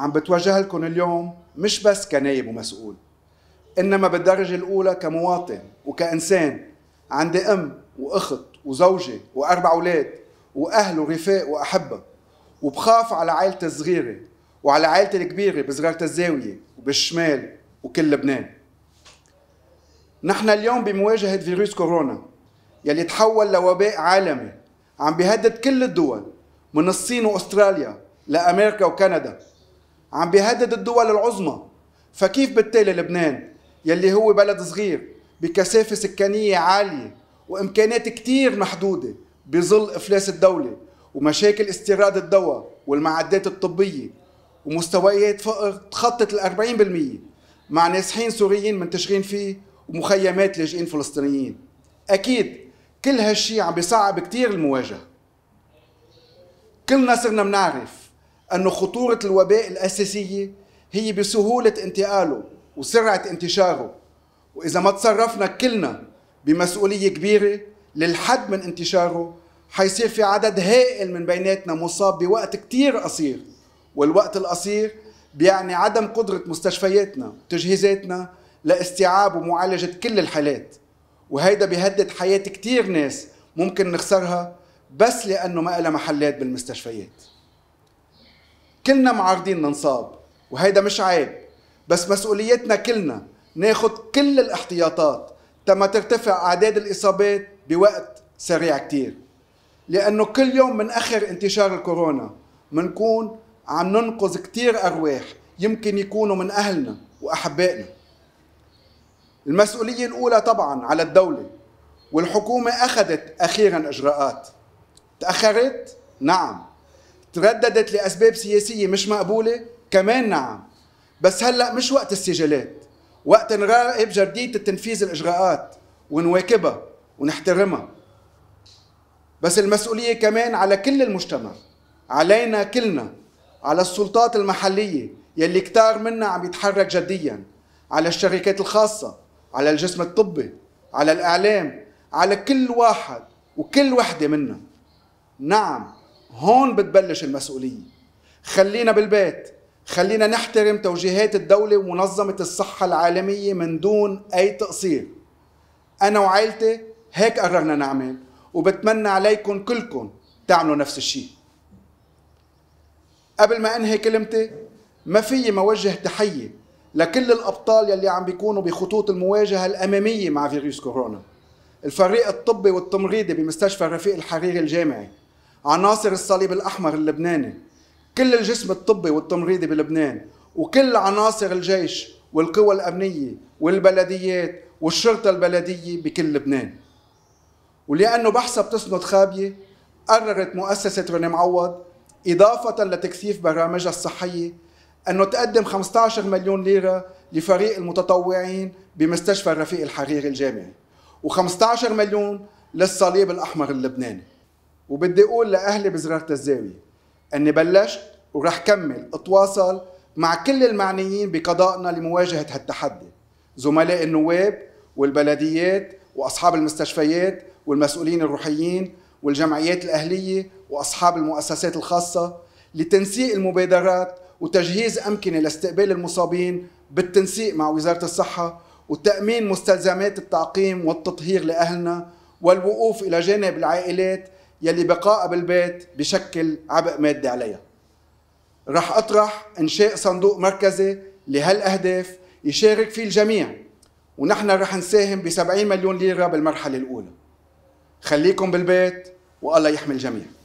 عم بتوجه لكم اليوم مش بس كنايب ومسؤول انما بالدرجه الاولى كمواطن وكانسان عندي ام واخت وزوجه واربع اولاد واهل ورفاق واحبه وبخاف على عائلتي الصغيره وعلى عائلتي الكبيره بصغارة الزاويه وبالشمال وكل لبنان نحن اليوم بمواجهه فيروس كورونا يلي تحول لوباء عالمي عم بيهدد كل الدول من الصين واستراليا لامريكا وكندا عم بيهدد الدول العظمى فكيف بالتالي لبنان يلي هو بلد صغير بكثافة سكانية عالية وإمكانات كتير محدودة بظل إفلاس الدولة ومشاكل استيراد الدواء والمعدات الطبية ومستويات فقر تخطط ال 40% مع نازحين سوريين منتشرين فيه ومخيمات لاجئين فلسطينيين أكيد كل هالشي عم بيصعب كتير المواجهة كلنا صرنا بنعرف أن خطورة الوباء الأساسية هي بسهولة انتقاله وسرعة انتشاره وإذا ما تصرفنا كلنا بمسؤولية كبيرة للحد من انتشاره حيصير في عدد هائل من بيناتنا مصاب بوقت كتير قصير والوقت القصير بيعني عدم قدرة مستشفياتنا وتجهيزاتنا لاستيعاب ومعالجة كل الحالات وهيدا بيهدد حياة كتير ناس ممكن نخسرها بس لأنه ما لها محلات بالمستشفيات كلنا معارضين ننصاب وهيدا مش عيب بس مسؤوليتنا كلنا ناخد كل الاحتياطات تما ترتفع أعداد الإصابات بوقت سريع كتير لأنه كل يوم من أخر انتشار الكورونا منكون عم ننقذ كتير أرواح يمكن يكونوا من أهلنا وأحبائنا المسؤولية الأولى طبعا على الدولة والحكومة أخذت أخيرا إجراءات تأخرت؟ نعم ترددت لأسباب سياسية مش مقبولة كمان نعم بس هلأ مش وقت السجلات وقت نراقب جرديه التنفيذ الإجراءات ونواكبها ونحترمها بس المسؤولية كمان على كل المجتمع علينا كلنا على السلطات المحلية يلي كتار منا عم يتحرك جديا على الشركات الخاصة على الجسم الطبي على الإعلام على كل واحد وكل وحدة منا نعم هون بتبلش المسؤولية خلينا بالبيت خلينا نحترم توجيهات الدولة ومنظمة الصحة العالمية من دون أي تقصير أنا وعائلتي هيك قررنا نعمل وبتمنى عليكم كلكم تعملوا نفس الشيء قبل ما أنهي كلمتي ما في ما وجه تحية لكل الأبطال يلي عم بيكونوا بخطوط المواجهة الأمامية مع فيروس كورونا الفريق الطبي والتمريضي بمستشفى الرفيق الحريري الجامعي عناصر الصليب الأحمر اللبناني كل الجسم الطبي والتمريضي بلبنان وكل عناصر الجيش والقوى الأمنية والبلديات والشرطة البلدية بكل لبنان ولأنه بحسب تسند خابية قررت مؤسسة روني معوض إضافة لتكثيف برامجها الصحية أنه تقدم 15 مليون ليرة لفريق المتطوعين بمستشفى الرفيق الحريري الجامعي و15 مليون للصليب الأحمر اللبناني وبدي اقول لاهلي بزراره الزاويه اني بلشت ورح كمل اتواصل مع كل المعنيين بقضائنا لمواجهه هالتحدي زملاء النواب والبلديات واصحاب المستشفيات والمسؤولين الروحيين والجمعيات الاهليه واصحاب المؤسسات الخاصه لتنسيق المبادرات وتجهيز امكنه لاستقبال المصابين بالتنسيق مع وزاره الصحه وتامين مستلزمات التعقيم والتطهير لاهلنا والوقوف الى جانب العائلات يلي بقائها بالبيت بشكل عبء مادي عليها رح أطرح إنشاء صندوق مركزي لهالأهداف يشارك فيه الجميع ونحن رح نساهم ب 70 مليون ليرة بالمرحلة الأولى خليكم بالبيت والله يحمي الجميع